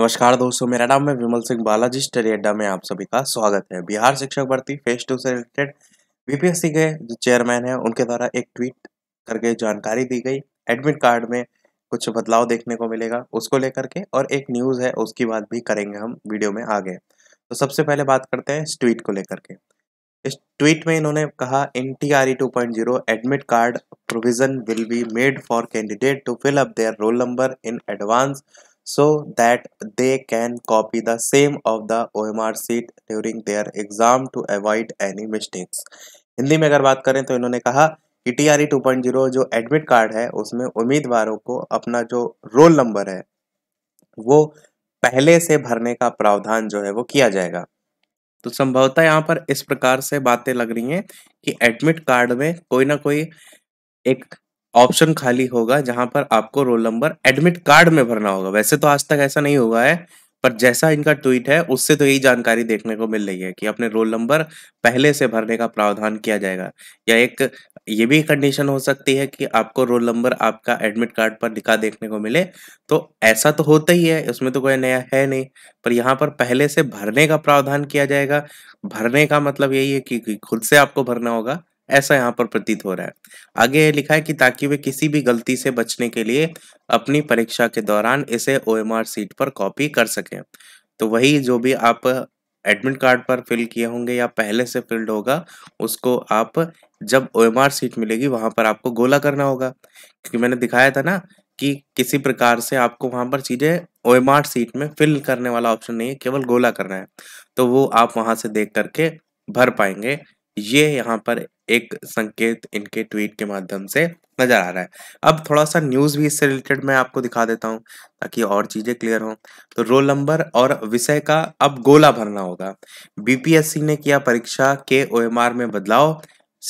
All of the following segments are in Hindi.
नमस्कार दोस्तों मेरा नाम है विमल सिंह बालाजी स्टडी अड्डा में आप सभी का स्वागत है बिहार शिक्षक भर्ती फेज टू से रिलेटेड बीपीएससी के जो चेयरमैन है उनके द्वारा एक ट्वीट करके जानकारी दी गई एडमिट कार्ड में कुछ बदलाव देखने को मिलेगा उसको लेकर के और एक न्यूज़ है उसकी बात भी करेंगे हम वीडियो में आगे तो सबसे पहले बात करते हैं इस ट्वीट को लेकर के इस ट्वीट में इन्होंने कहा in T R E two point zero admit card provision will be made for candidate to fill up their roll number in advance so that they can copy the same of the OMR sheet during their exam to avoid any mistakes. hindi mein agar baat kare to inhone kaha कि T R E two point zero जो एडमिट कार्ड है उसमें उम्मीदवारों को अपना जो रोल नंबर है वो पहले से भरने का प्रावधान जो है वो किया जाएगा तो संभवतः यहाँ पर इस प्रकार से बातें लग रही हैं कि एडमिट कार्ड में कोई ना कोई एक ऑप्शन खाली होगा जहां पर आपको रोल नंबर एडमिट कार्ड में भरना होगा वैसे तो आज तक ऐसा नहीं हुआ है पर जैसा इनका ट्वीट है उससे तो यही जानकारी देखने को मिल रही है कि अपने रोल नंबर पहले से भरने का प्रावधान किया जाएगा या एक ये भी कंडीशन हो सकती है कि आपको रोल नंबर आपका एडमिट कार्ड पर लिखा देखने को मिले तो ऐसा तो होता ही है उसमें तो कोई नया है नहीं पर यहाँ पर पहले से भरने का प्रावधान किया जाएगा भरने का मतलब यही है कि खुद से आपको भरना होगा ऐसा यहाँ पर प्रतीत हो रहा है आगे लिखा है कि ताकि वे किसी भी गलती से बचने के लिए अपनी परीक्षा के दौरान इसे ओ सीट पर कॉपी कर सकें तो वही जो भी आप एडमिट कार्ड पर फिल किए होंगे या पहले से फिल्ड होगा उसको आप जब ओ सीट मिलेगी वहां पर आपको गोला करना होगा क्योंकि मैंने दिखाया था ना कि किसी प्रकार से आपको वहां पर चीज़ें ओ सीट में फिल करने वाला ऑप्शन नहीं है केवल गोला करना है तो वो आप वहां से देख करके भर पाएंगे ये यहाँ पर एक संकेत इनके ट्वीट के माध्यम से नज़र आ रहा है अब थोड़ा सा न्यूज़ भी इससे रिलेटेड मैं आपको दिखा देता हूँ ताकि और चीज़ें क्लियर हों तो रोल नंबर और विषय का अब गोला भरना होगा बीपीएससी ने किया परीक्षा के ओ में बदलाव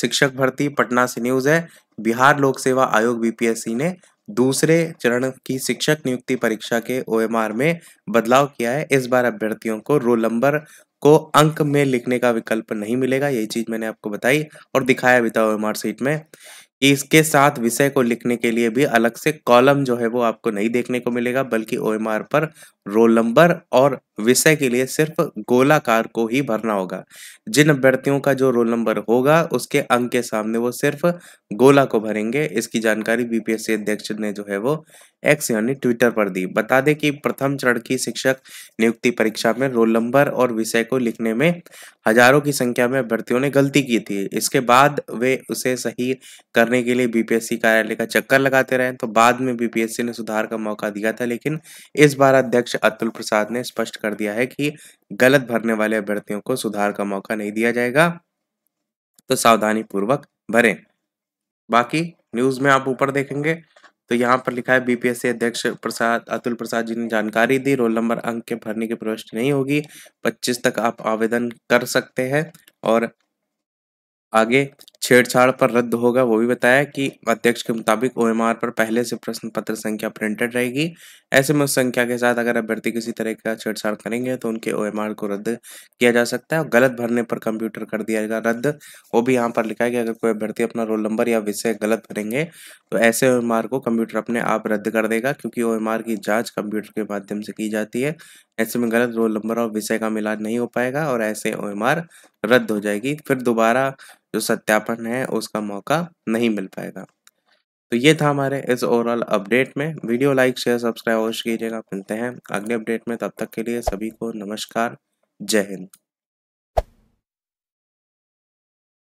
शिक्षक भर्ती पटना से न्यूज़ है बिहार लोक सेवा आयोग बीपीएससी ने दूसरे चरण की शिक्षक नियुक्ति परीक्षा के ओएमआर में बदलाव किया है इस बार अभ्यर्थियों को रोल नंबर आपको अंक में लिखने का विकल्प नहीं मिलेगा यही चीज मैंने आपको बताई और दिखाया भी था ओएमआर सीट में इसके साथ विषय को लिखने के लिए भी अलग से कॉलम जो है वो आपको नहीं देखने को मिलेगा बल्कि ओ पर रोल नंबर और विषय के लिए सिर्फ गोलाकार को ही भरना होगा जिन अभ्यर्थियों का जो रोल नंबर होगा उसके अंक के सामने वो सिर्फ गोला को भरेंगे इसकी जानकारी बीपीएससी अध्यक्ष ने जो है वो एक्स यानी ट्विटर पर दी बता दें कि प्रथम चरण की शिक्षक नियुक्ति परीक्षा में रोल नंबर और विषय को लिखने में हजारों की संख्या में अभ्यर्थियों ने गलती की थी इसके बाद वे उसे सही करने के लिए बीपीएससी कार्यालय का चक्कर लगाते रहे तो बाद में बीपीएससी ने सुधार का मौका दिया था लेकिन इस बार अध्यक्ष अतुल प्रसाद ने स्पष्ट कर दिया है कि गलत भरने वाले अभ्यर्थियों को सुधार का मौका नहीं दिया जाएगा तो सावधानी पूर्वक भरें बाकी न्यूज़ में आप ऊपर देखेंगे तो यहाँ पर लिखा है बीपीएससी अध्यक्ष प्रसाद अतुल प्रसाद जी ने जानकारी दी रोल नंबर अंक के भरने की प्रविष्टि नहीं होगी 25 तक आप आवेदन कर सकते हैं और आगे छेड़छाड़ पर रद्द होगा वो भी बताया कि अध्यक्ष के मुताबिक ओएमआर पर पहले से प्रश्न पत्र संख्या प्रिंटेड रहेगी ऐसे में उस संख्या के साथ अगर अभ्यर्थी किसी तरह का छेड़छाड़ करेंगे तो उनके ओएमआर को रद्द किया जा सकता है और गलत भरने पर कंप्यूटर कर दिया जाएगा रद्द वो भी यहाँ पर लिखा है कि अगर कोई अभ्यर्थी अपना रोल नंबर या विषय गलत भरेंगे तो ऐसे ओ को कंप्यूटर अपने आप रद्द कर देगा क्योंकि ओ की जाँच कंप्यूटर के माध्यम से की जाती है ऐसे में गलत रोल नंबर और विषय का मिलान नहीं हो पाएगा और ऐसे ओ रद्द हो जाएगी फिर दोबारा जो सत्यापन है उसका मौका नहीं मिल पाएगा तो ये था हमारे इस ओवरऑल अपडेट में वीडियो लाइक शेयर सब्सक्राइब अवश्य कीजिएगा मिलते हैं अगले अपडेट में तब तक के लिए सभी को नमस्कार जय हिंद